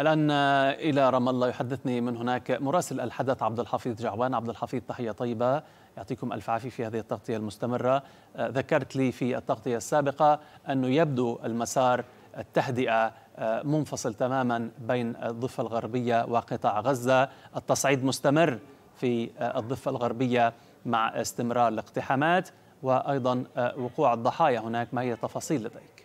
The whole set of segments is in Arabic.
الآن آه، إلى رام الله يحدثني من هناك مراسل الحدث عبد الحفيظ جعوان عبد الحفيظ تحية طيبة يعطيكم ألف عافية في هذه التغطية المستمرة آه، ذكرت لي في التغطية السابقة أنه يبدو المسار التهدئة آه، منفصل تماما بين الضفة الغربية وقطاع غزة التصعيد مستمر في الضفة الغربية مع استمرار الاقتحامات وأيضا وقوع الضحايا هناك ما هي التفاصيل لديك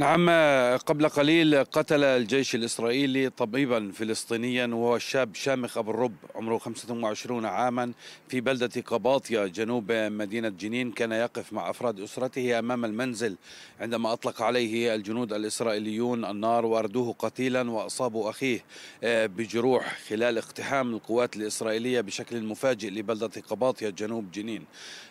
نعم قبل قليل قتل الجيش الإسرائيلي طبيبا فلسطينيا وهو الشاب شامخ أبو الرب عمره 25 عاما في بلدة قباطية جنوب مدينة جنين كان يقف مع أفراد أسرته أمام المنزل عندما أطلق عليه الجنود الإسرائيليون النار واردوه قتيلا وأصابوا أخيه آه، بجروح خلال اقتحام القوات الإسرائيلية بشكل مفاجئ لبلدة قباطية جنوب جنين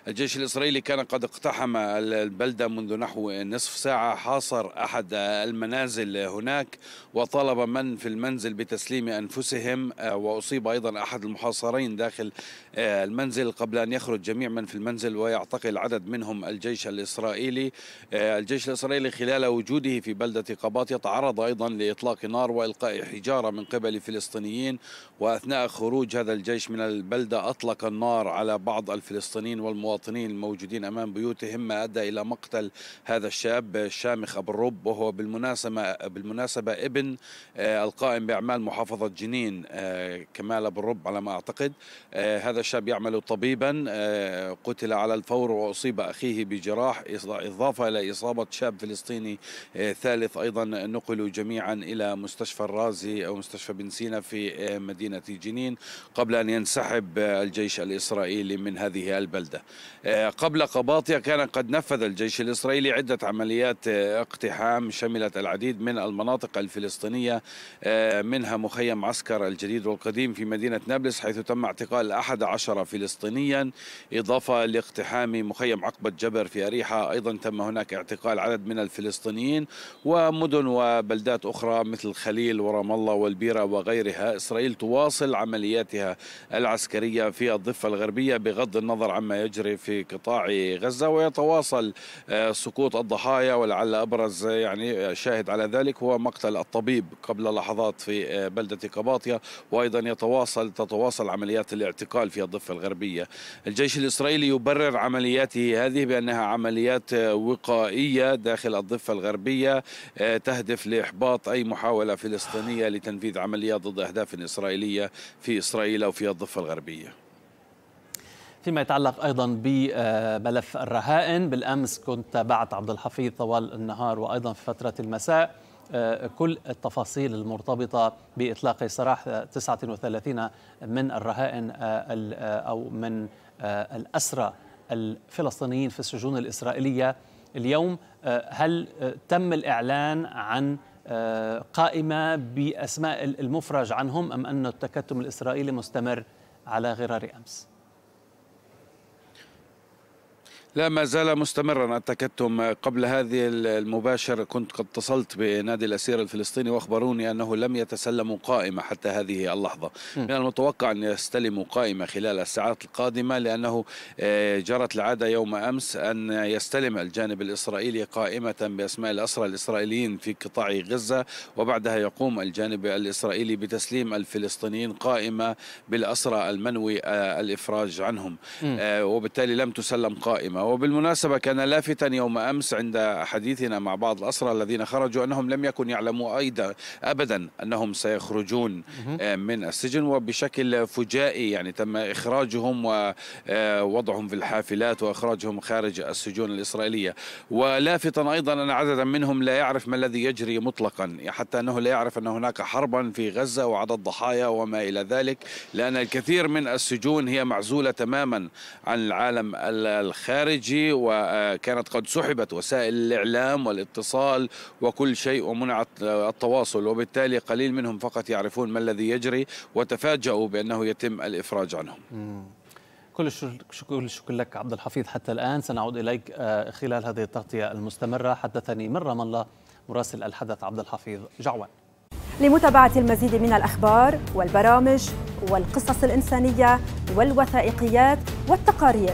الجيش الإسرائيلي كان قد اقتحم البلدة منذ نحو نصف ساعة حاصر أحد المنازل هناك وطالب من في المنزل بتسليم أنفسهم آه، وأصيب أيضا أحد المحاصرين داخل آه، المنزل قبل أن يخرج جميع من في المنزل ويعتقل عدد منهم الجيش الإسرائيلي آه، الجيش الإسرائيلي خلال وجوده في بلدة قباط يتعرض أيضا لإطلاق نار وإلقاء حجارة من قبل فلسطينيين وأثناء خروج هذا الجيش من البلدة أطلق النار على بعض الفلسطينيين والمواطنين الموجودين أمام بيوتهم ما أدى إلى مقتل هذا الشاب الشامخ أبو الرب وهو بالمناسبة بالمناسبة ابن آه، القائم بأعمال محافظة جنين آه، كمال أبو الرب على ما أعتقد آه، هذا الشاب يعمل طبيبا قتل على الفور وأصيب أخيه بجراح إضافة إلى إصابة شاب فلسطيني ثالث أيضا نقلوا جميعا إلى مستشفى الرازي أو مستشفى بن سينا في مدينة جنين قبل أن ينسحب الجيش الإسرائيلي من هذه البلدة قبل قباطية كان قد نفذ الجيش الإسرائيلي عدة عمليات اقتحام اقتحام شملت العديد من المناطق الفلسطينية آه، منها مخيم عسكر الجديد والقديم في مدينة نابلس حيث تم اعتقال 11 فلسطينيا إضافة لاقتحام مخيم عقبة جبر في أريحة أيضا تم هناك اعتقال عدد من الفلسطينيين ومدن وبلدات أخرى مثل خليل ورام الله والبيرة وغيرها إسرائيل تواصل عملياتها العسكرية في الضفة الغربية بغض النظر عما يجري في قطاع غزة ويتواصل آه، سقوط الضحايا ولعل أبرز أبرز آه، يعني آه، شاهد على ذلك هو مقتل الطبيب قبل لحظات في آه، بلدة قباطية وأيضا يتواصل تتواصل عمليات الاعتقال في الضفة الغربية الجيش الإسرائيلي يبرر عملياته هذه بأنها عمليات وقائية داخل الضفة الغربية تهدف لإحباط أي محاولة فلسطينية لتنفيذ عمليات ضد أهداف إسرائيلية في إسرائيل أو في الضفة الغربية فيما يتعلق أيضا بملف الرهائن بالأمس كنت تابعت عبد الحفيظ طوال النهار وأيضا في فترة المساء آه، كل التفاصيل المرتبطة بإطلاق سراح 39 من الرهائن آه، آه، أو من الأسرى الفلسطينيين في السجون الإسرائيلية اليوم هل تم الإعلان عن قائمة بأسماء المفرج عنهم أم أن التكتم الإسرائيلي مستمر على غرار أمس؟ لا ما زال مستمرا التكتم قبل هذه المباشر كنت قد اتصلت بنادي الأسير الفلسطيني وأخبروني أنه لم يتسلموا قائمة حتى هذه اللحظة من المتوقع أن يستلموا قائمة خلال الساعات القادمة لأنه آه، جرت العادة يوم أمس أن يستلم الجانب الإسرائيلي قائمة بأسماء الأسرى الإسرائيليين في قطاع غزة وبعدها يقوم الجانب الإسرائيلي بتسليم الفلسطينيين قائمة بالأسرى المنوي آه، الإفراج عنهم آه، وبالتالي لم تسلم قائمة وبالمناسبة كان لافتا يوم أمس عند حديثنا مع بعض الأسرى الذين خرجوا أنهم لم يكن يعلموا أيضا أبدا أنهم سيخرجون آه، من السجن وبشكل فجائي يعني تم إخراجهم ووضعهم آه، في الحافلات وإخراجهم خارج السجون الإسرائيلية ولافتا أيضا أن عددا منهم لا يعرف ما الذي يجري مطلقا حتى أنه لا يعرف أن هناك حربا في غزة وعدد ضحايا وما إلى ذلك لأن الكثير من السجون هي معزولة تماما عن العالم الخارج خارجي وكانت قد سحبت وسائل الإعلام والاتصال وكل شيء ومنع التواصل وبالتالي قليل منهم فقط يعرفون ما الذي يجري وتفاجؤوا بأنه يتم الإفراج عنهم كل الشكر لك عبد الحفيظ حتى الآن سنعود إليك آه، خلال هذه التغطية المستمرة حدثني من رام الله مراسل الحدث عبد الحفيظ جعوان لمتابعة المزيد من الأخبار والبرامج والقصص الإنسانية والوثائقيات والتقارير